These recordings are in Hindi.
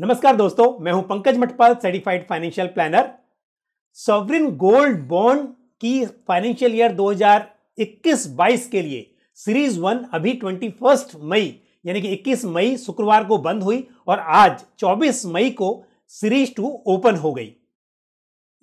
नमस्कार दोस्तों मैं हूं Pankaj Mathpal certified financial planner sovereign gold bond की फाइनेंशियल ईयर 2021-22 के लिए सीरीज वन अभी ट्वेंटी मई यानी कि 21 मई शुक्रवार को बंद हुई और आज 24 मई को सीरीज टू ओपन हो गई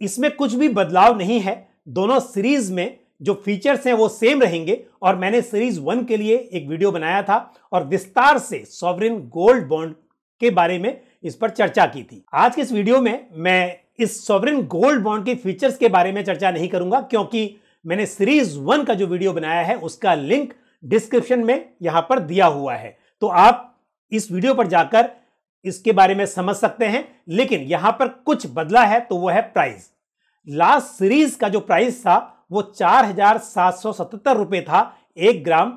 इसमें कुछ भी बदलाव नहीं है दोनों सीरीज में जो फीचर्स हैं वो सेम रहेंगे और मैंने सीरीज वन के लिए एक वीडियो बनाया था और विस्तार से सॉवरिन गोल्ड बॉन्ड के बारे में इस पर चर्चा की थी आज के इस वीडियो में मैं इस सॉवरिन गोल्ड बॉन्ड के फीचर्स के बारे में चर्चा नहीं करूंगा क्योंकि मैंने सीरीज वन का जो वीडियो बनाया है उसका लिंक डिस्क्रिप्शन में यहां पर दिया हुआ है तो आप इस वीडियो पर जाकर इसके बारे में समझ सकते हैं लेकिन यहां पर कुछ बदला है तो वो है प्राइस लास्ट सीरीज का जो प्राइस था वो चार रुपए था एक ग्राम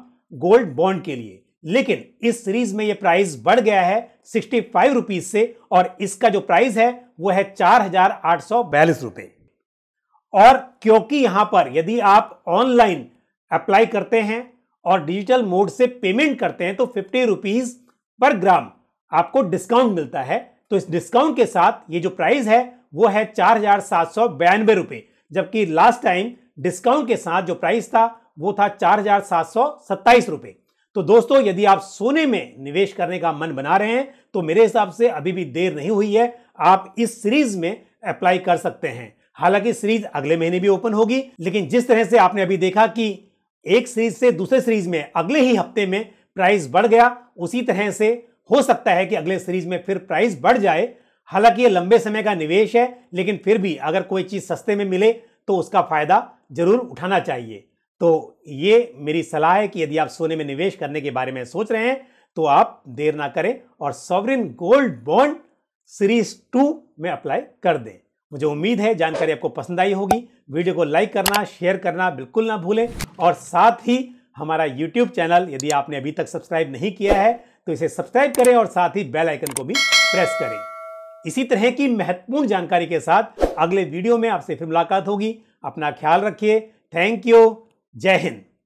गोल्ड बॉन्ड के लिए लेकिन इस सीरीज में ये प्राइस बढ़ गया है सिक्सटी फाइव रुपीज से और इसका जो प्राइस है वो है चार हजार आठ सौ बयालीस रुपए और क्योंकि यहां पर यदि आप ऑनलाइन अप्लाई करते हैं और डिजिटल मोड से पेमेंट करते हैं तो फिफ्टी रुपीज पर ग्राम आपको डिस्काउंट मिलता है तो इस डिस्काउंट के साथ ये जो प्राइस है वो है चार हजार सात सौ बयानवे रुपए जबकि लास्ट टाइम डिस्काउंट के साथ जो प्राइस था वो था चार हजार सात सौ सत्ताईस रुपए तो दोस्तों यदि आप सोने में निवेश करने का मन बना रहे हैं तो मेरे हिसाब से अभी भी देर नहीं हुई है आप इस सीरीज में अप्लाई कर सकते हैं हालांकि सीरीज अगले महीने भी ओपन होगी लेकिन जिस तरह से आपने अभी देखा कि एक सीरीज से दूसरे सीरीज में अगले ही हफ्ते में प्राइस बढ़ गया उसी तरह से हो सकता है कि अगले सीरीज में फिर प्राइस बढ़ जाए हालांकि ये लंबे समय का निवेश है लेकिन फिर भी अगर कोई चीज सस्ते में मिले तो उसका फायदा जरूर उठाना चाहिए तो ये मेरी सलाह है कि यदि आप सोने में निवेश करने के बारे में सोच रहे हैं तो आप देर ना करें और sovereign gold bond series two में अप्लाई कर दें मुझे उम्मीद है जानकारी आपको पसंद आई होगी वीडियो को लाइक करना शेयर करना बिल्कुल ना भूलें और साथ ही हमारा यूट्यूब चैनल यदि आपने अभी तक सब्सक्राइब नहीं किया है तो इसे सब्सक्राइब करें और साथ ही बेल आइकन को भी प्रेस करें इसी तरह की महत्वपूर्ण जानकारी के साथ अगले वीडियो में आपसे फिर मुलाकात होगी अपना ख्याल रखिए थैंक यू जय हिंद